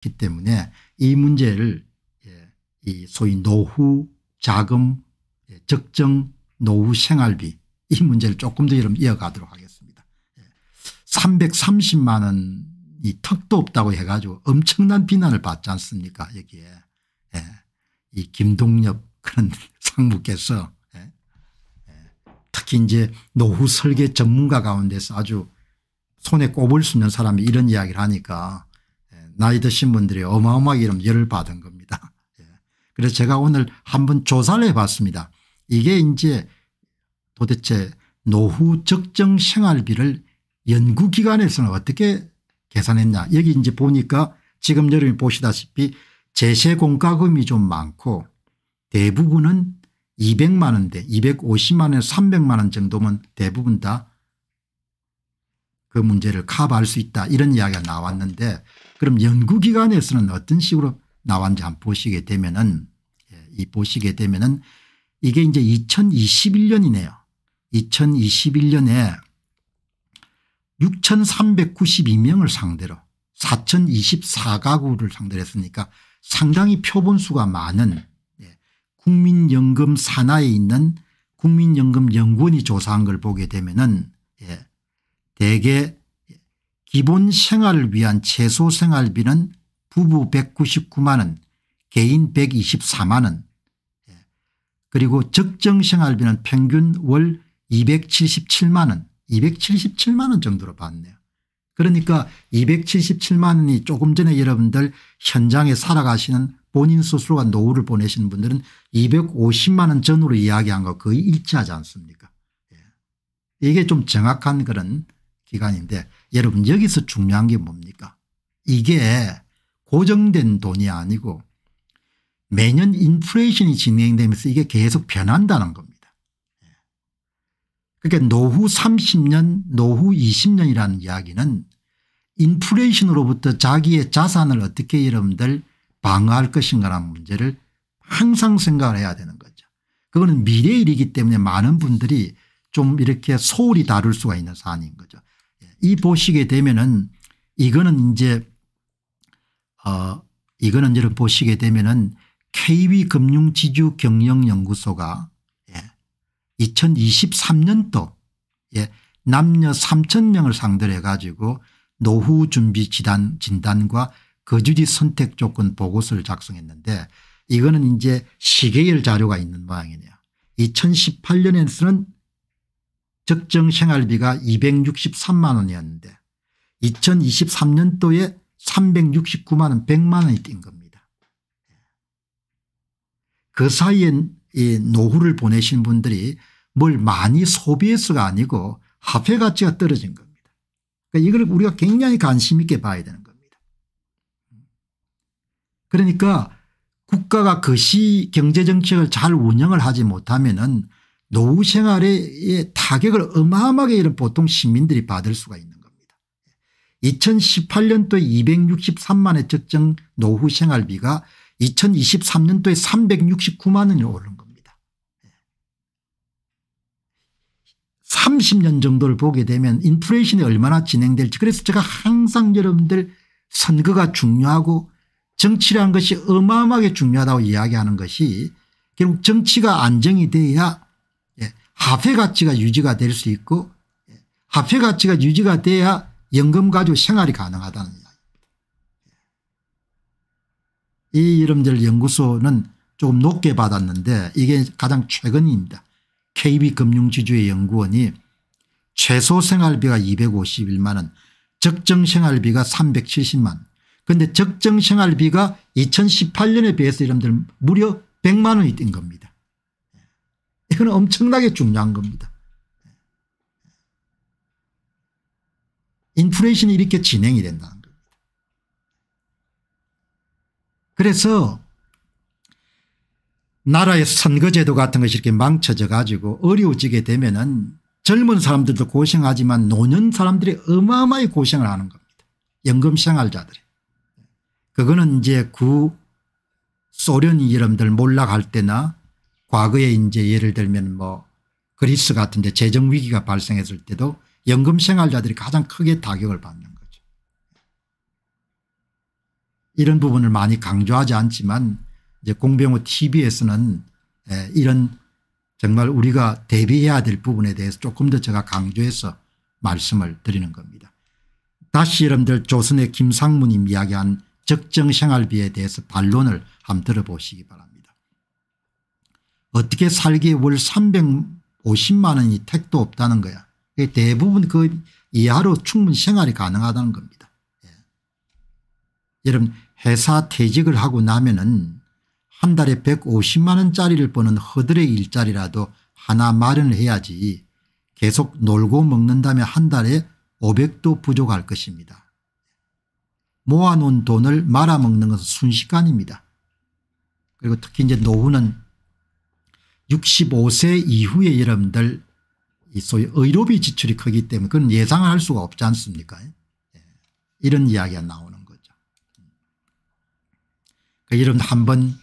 기 때문에 이 문제를 예, 이 소위 노후 자금 예, 적정 노후 생활비 이 문제를 조금 더 여러분 이어가도록 하겠습니다. 330만 예. 원이 턱도 없다고 해가지고 엄청난 비난을 받지 않습니까 여기에 이 김동엽 그런 상무께서 특히 이제 노후 설계 전문가 가운데서 아주 손에 꼽을 수 있는 사람이 이런 이야기를 하니까 나이 드신 분들이 어마어마하게 이런 열을 받은 겁니다. 예. 그래서 제가 오늘 한번 조사를 해봤습니다. 이게 이제 도대체 노후 적정 생활비를 연구기관에서는 어떻게 계산했냐 여기 이제 보니까 지금 여러분이 보시다시피 제세공과금이 좀 많고 대부분은 200만 원대 250만 원에서 300만 원 정도면 대부분 다 그 문제를 커버할 수 있다 이런 이야기가 나왔는데 그럼 연구기관에서는 어떤 식으로 나왔는지 한번 보시게 되면은 예, 이 보시게 되면은 이게 이제 2021년이네요. 2021년에 6,392명을 상대로 4,024가구를 상대로 했으니까 상당히 표본수가 많은 예, 국민연금 산하에 있는 국민연금연구원이 조사한 걸 보게 되면은 예, 대개 기본 생활을 위한 최소 생활비는 부부 199만 원 개인 124만 원 예. 그리고 적정 생활비는 평균 월 277만 원 277만 원 정도로 봤네요 그러니까 277만 원이 조금 전에 여러분들 현장에 살아가시는 본인 스스로가 노후를 보내시는 분들은 250만 원전후로 이야기한 거 거의 일치하지 않습니까 예. 이게 좀 정확한 그런 기간인데 여러분 여기서 중요한 게 뭡니까 이게 고정된 돈이 아니고 매년 인플레이션이 진행되면서 이게 계속 변한다는 겁니다. 그러니까 노후 30년 노후 20년이라는 이야기는 인플레이션으로부터 자기의 자산을 어떻게 여러분들 방어할 것인가라는 문제를 항상 생각을 해야 되는 거죠. 그거는 미래일이기 때문에 많은 분들이 좀 이렇게 소홀히 다룰 수가 있는 사안인 거죠. 이 보시게 되면은 이거는 이제 어 이거는 여러 보시게 되면은 KB 금융지주 경영연구소가 예 2023년도 예 남녀 3천 명을 상대로 해 가지고 노후 준비 진단 진단과 거주지 선택 조건 보고서를 작성했는데 이거는 이제 시계열 자료가 있는 모양이네요. 2018년에는 적정 생활비가 263만 원이었는데 2023년도에 369만 원 100만 원이 뛴 겁니다. 그 사이에 노후를 보내신 분들이 뭘 많이 소비해서가 아니고 화폐 가치가 떨어진 겁니다. 그러니까 이걸 우리가 굉장히 관심 있게 봐야 되는 겁니다. 그러니까 국가가 그시 경제정책을 잘 운영을 하지 못하면 은 노후 생활에 예, 타격을 어마어마하게 이런 보통 시민들이 받을 수가 있는 겁니다. 2018년도에 263만에 적정 노후 생활비가 2023년도에 369만 원이 오른 겁니다. 30년 정도를 보게 되면 인플레이션이 얼마나 진행될지 그래서 제가 항상 여러분들 선거가 중요하고 정치라는 것이 어마어마하게 중요하다고 이야기하는 것이 결국 정치가 안정이 돼야 화폐 가치가 유지가 될 수 있고 화폐 가치가 유지가 돼야 연금 가지고 생활이 가능하다는 이야기입니다. 이 이름들 연구소는 조금 높게 받았는데 이게 가장 최근입니다. KB금융지주의 연구원이 최소 생활비가 251만 원 적정 생활비가 370만 그런데 적정 생활비가 2018년에 비해서 이름들 무려 100만 원이 뛴 겁니다. 이는 엄청나게 중요한 겁니다. 인플레이션이 이렇게 진행이 된다는 겁니다. 그래서 나라의 선거제도 같은 것이 이렇게 망쳐져 가지고 어려워지게 되면은 젊은 사람들도 고생하지만 노년 사람들이 어마어마하게 고생을 하는 겁니다. 연금 생활자들이. 그거는 이제 구 소련 이름들 몰락할 때나 과거에 이제 예를 들면 뭐 그리스 같은 데 재정 위기가 발생했을 때도 연금 생활자들이 가장 크게 타격을 받는 거죠. 이런 부분을 많이 강조하지 않지만 이제 공병호 tv에서는 예, 이런 정말 우리가 대비해야 될 부분에 대해서 조금 더 제가 강조해서 말씀을 드리는 겁니다. 다시 여러분들 조선의 김상문님 이야기한 적정생활비에 대해서 반론을 한번 들어보시기 바랍니다. 어떻게 살기에 월 350만 원이 택도 없다는 거야. 대부분 그 이하로 충분히 생활이 가능하다는 겁니다. 예. 여러분 회사 퇴직을 하고 나면은 한 달에 150만 원짜리를 버는 허들의 일자리라도 하나 마련을 해야지 계속 놀고 먹는다면 한 달에 500도 부족할 것입니다. 모아놓은 돈을 말아먹는 것은 순식간입니다. 그리고 특히 이제 노후는 65세 이후의 여러분들 소위 의료비 지출이 크기 때문에 그건 예상을 할 수가 없지 않습니까 예. 이런 이야기가 나오는 거죠. 그 그러니까 여러분 한번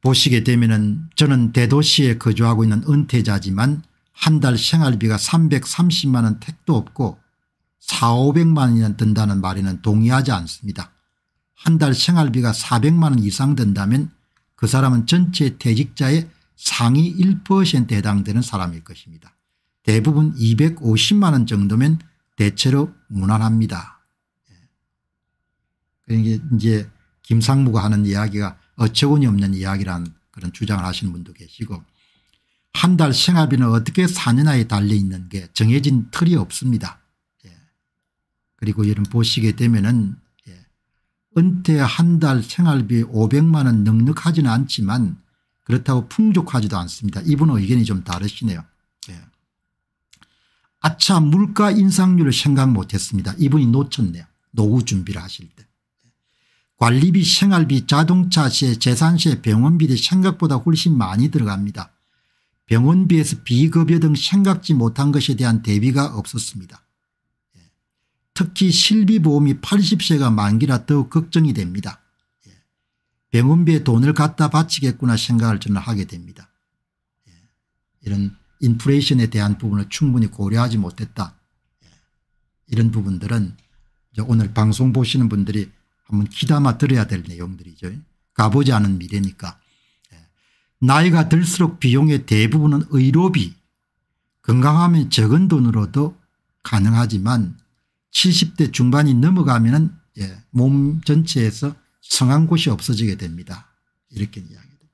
보시게 되면 은 저는 대도시에 거주하고 있는 은퇴자지만 한 달 생활비가 330만 원 택도 없고 4, 500만 원이나 든다는 말에는 동의하지 않습니다. 한 달 생활비가 400만 원 이상 든다면 그 사람은 전체 퇴직자의 상위 1%에 해당되는 사람일 것입니다. 대부분 250만 원 정도면 대체로 무난합니다. 예. 그러니까 이제 김상무가 하는 이야기가 어처구니 없는 이야기란 그런 주장을 하시는 분도 계시고 한 달 생활비는 어떻게 4년하에 달려있는 게 정해진 틀이 없습니다. 예. 그리고 여러분 보시게 되면은 예. 은퇴 한 달 생활비 500만 원 넉넉하지는 않지만 그렇다고 풍족하지도 않습니다. 이분 의견이 좀 다르시네요. 예. 아차 물가 인상률을 생각 못했습니다. 이분이 놓쳤네요. 노후 준비를 하실 때. 관리비 생활비 자동차세 재산세 병원비를 생각보다 훨씬 많이 들어갑니다. 병원비에서 비급여 등 생각지 못한 것에 대한 대비가 없었습니다. 예. 특히 실비보험이 80세가 만기라 더욱 걱정이 됩니다. 병원비에 돈을 갖다 바치겠구나 생각을 저는 하게 됩니다. 예. 이런 인플레이션에 대한 부분을 충분히 고려하지 못했다. 예. 이런 부분들은 오늘 방송 보시는 분들이 한번 귀담아 들어야 될 내용들이죠. 가보지 않은 미래니까. 예. 나이가 들수록 비용의 대부분은 의료비 건강하면 적은 돈으로도 가능하지만 70대 중반이 넘어가면 몸 전체에서 성한 곳이 없어지게 됩니다. 이렇게 이야기됩니다.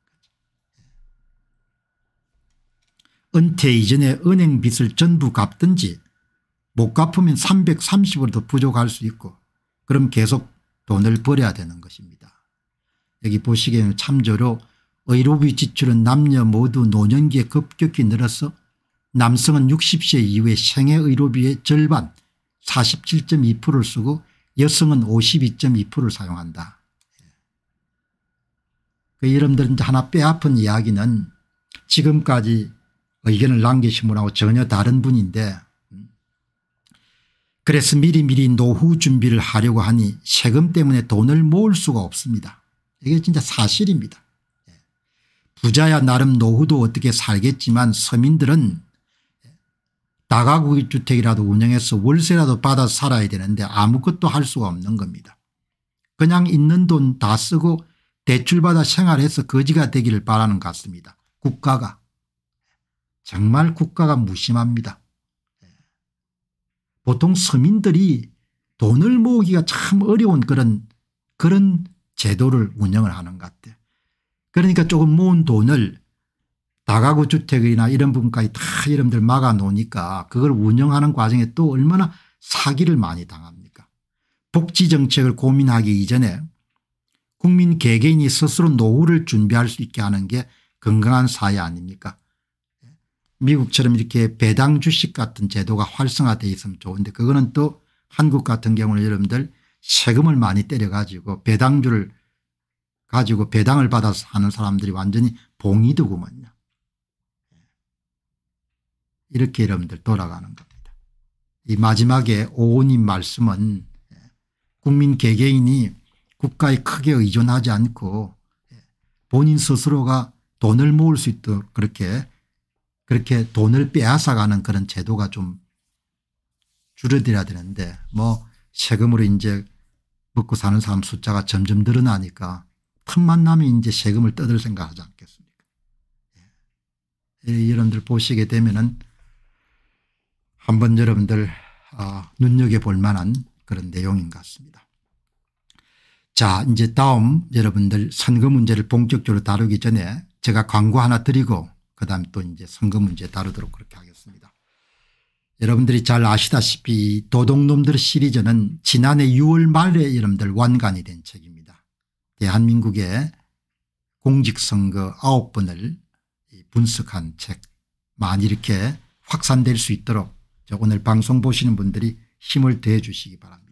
예. 은퇴 이전에 은행 빚을 전부 갚든지 못 갚으면 330을 더 부족할 수 있고 그럼 계속 돈을 벌여야 되는 것입니다. 여기 보시기에는 참조로 의료비 지출은 남녀 모두 노년기에 급격히 늘어서 남성은 60세 이후에 생애 의료비의 절반 47.2%를 쓰고 여성은 52.2%를 사용한다. 그 여러분들 하나 빼앗은 이야기는 지금까지 의견을 남기신 분하고 전혀 다른 분인데 음. 그래서 미리미리 노후 준비를 하려고 하니 세금 때문에 돈을 모을 수가 없습니다. 이게 진짜 사실입니다. 예. 부자야 나름 노후도 어떻게 살겠지만 서민들은 다가구 주택이라도 운영해서 월세라도 받아 살아야 되는데 아무것도 할 수가 없는 겁니다. 그냥 있는 돈 다 쓰고 대출받아 생활해서 거지가 되기를 바라는 것 같습니다. 국가가. 정말 국가가 무심합니다. 보통 서민들이 돈을 모으기가 참 어려운 그런 그런 제도를 운영을 하는 것 같아요. 그러니까 조금 모은 돈을 다가구 주택이나 이런 부분까지 다 이름들 막아 놓으니까 그걸 운영하는 과정에 또 얼마나 사기를 많이 당합니까 복지 정책을 고민하기 이전에 국민 개개인이 스스로 노후를 준비할 수 있게 하는 게 건강한 사회 아닙니까 미국처럼 이렇게 배당 주식 같은 제도가 활성화되어 있으면 좋은데 그거는 또 한국 같은 경우는 여러분들 세금을 많이 때려 가지고 배당주를 가지고 배당을 받아서 하는 사람들이 완전히 봉이더구먼요. 이렇게 여러분들 돌아가는 겁니다. 이 마지막에 오온님 말씀은 국민 개개인이 국가에 크게 의존하지 않고 예, 본인 스스로가 돈을 모을 수 있도록 그렇게 그렇게 돈을 빼앗아가는 그런 제도가 좀 줄어들어야 되는데 뭐 세금으로 이제 먹고 사는 사람 숫자가 점점 늘어나니까 틈만 나면 이제 세금을 떠들 생각하지 않겠습니까 예. 여러분들 보시게 되면은 한번 여러분들 어, 눈여겨볼 만한 그런 내용인 것 같습니다. 자 이제 다음 여러분들 선거 문제를 본격적으로 다루기 전에 제가 광고 하나 드리고 그다음 또 이제 선거 문제 다루도록 그렇게 하겠습니다. 여러분들이 잘 아시다시피 도둑놈들 시리즈는 지난해 6월 말에 여러분들 완간이 된 책입니다. 대한민국의 공직선거 9번을 분석한 책 많이 이렇게 확산될 수 있도록 오늘 방송 보시는 분들이 힘을 대해 주시기 바랍니다.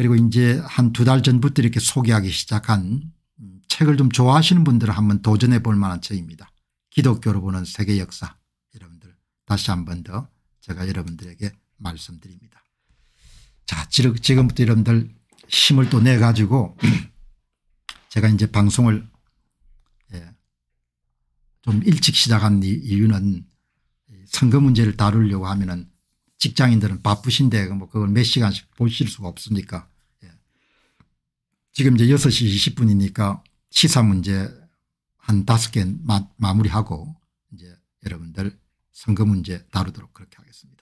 그리고 이제 한 두 달 전부터 이렇게 소개하기 시작한 음, 책을 좀 좋아하시는 분들은 한번 도전해 볼 만한 책입니다. 기독교로 보는 세계 역사 여러분들 다시 한번 더 제가 여러분들에게 말씀드립니다. 자 지금부터 여러분들 힘을 또 내 가지고 제가 이제 방송을 예, 좀 일찍 시작한 이유는 선거 문제를 다루려고 하면은 직장인들은 바쁘신데 뭐 그걸 몇 시간씩 보실 수가 없으니까 지금 이제 6시 20분이니까 시사 문제 한5개 마무리하고 이제 여러분들 선거 문제 다루도록 그렇게 하겠습니다.